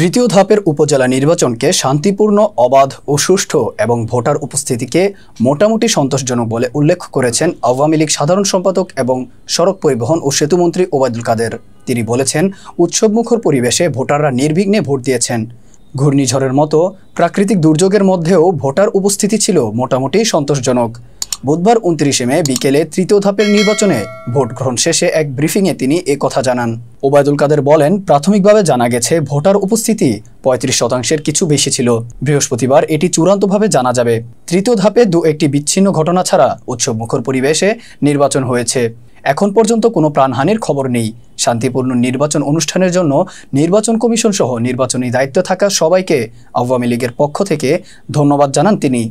তৃতীয় ধাপের উপজেলা নির্বাচনকে শান্তিপূর্ণ অবাধ ও সুষ্ঠু এবং ভোটার উপস্থিতিকে মোটামুটি সন্তোষজনক বলে উল্লেখ করেছেন আওয়ামী লীগ সাধারণ সম্পাদক এবং সড়ক পরিবহন ও সেতুমন্ত্রী ওবায়দুল কাদের তিনি বলেছেন উৎসবমুখর পরিবেশে ভোটাররা নির্বিঘ্নে ভোট দিয়েছেন ঘূর্ণিঝড়ের মতো প্রাকৃতিক দুর্যোগের মধ্যেও ভোটার উপস্থিতি ছিল মোটামুটি সন্তোষজনক বুধবার উনত্রিশে মে বিকেলে তৃতীয় ধাপের নির্বাচনে ভোট গ্রহণ শেষে এক ব্রিফিংয়ে তিনি কথা জানান ওবায়দুল কাদের বলেন প্রাথমিকভাবে জানা গেছে ভোটার উপস্থিতি পঁয়ত্রিশ শতাংশের কিছু বেশি ছিল বৃহস্পতিবার এটি চূড়ান্তভাবে জানা যাবে তৃতীয় ধাপে দু একটি বিচ্ছিন্ন ঘটনা ছাড়া উৎসব মুখর পরিবেশে নির্বাচন হয়েছে এখন পর্যন্ত কোনো প্রাণহানির খবর নেই শান্তিপূর্ণ নির্বাচন অনুষ্ঠানের জন্য নির্বাচন কমিশন সহ নির্বাচনী দায়িত্ব থাকা সবাইকে আওয়ামী লীগের পক্ষ থেকে ধন্যবাদ জানান তিনি